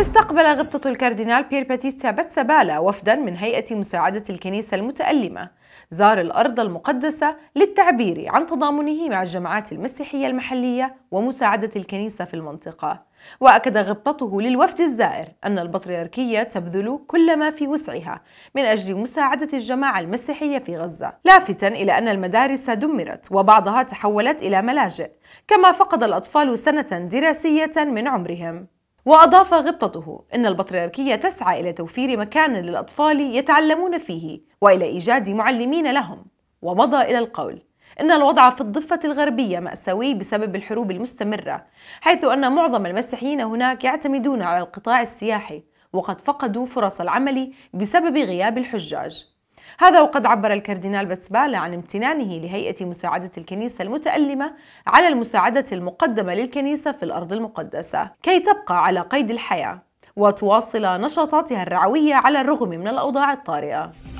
استقبل غبطة الكاردينال بيير باتيسا باتسابالا وفدا من هيئة مساعدة الكنيسة المتألمة زار الأرض المقدسة للتعبير عن تضامنه مع الجماعات المسيحية المحلية ومساعدة الكنيسة في المنطقة وأكد غبطته للوفد الزائر أن البطريركية تبذل كل ما في وسعها من أجل مساعدة الجماعة المسيحية في غزة لافتا إلى أن المدارس دمرت وبعضها تحولت إلى ملاجئ كما فقد الأطفال سنة دراسية من عمرهم وأضاف غبطته أن البطريركية تسعى إلى توفير مكان للأطفال يتعلمون فيه وإلى إيجاد معلمين لهم ومضى إلى القول إن الوضع في الضفة الغربية مأساوي بسبب الحروب المستمرة حيث أن معظم المسيحيين هناك يعتمدون على القطاع السياحي وقد فقدوا فرص العمل بسبب غياب الحجاج هذا وقد عبر الكاردينال باتسبالا عن امتنانه لهيئة مساعدة الكنيسة المتألمة على المساعدة المقدمة للكنيسة في الأرض المقدسة كي تبقى على قيد الحياة وتواصل نشاطاتها الرعوية على الرغم من الأوضاع الطارئة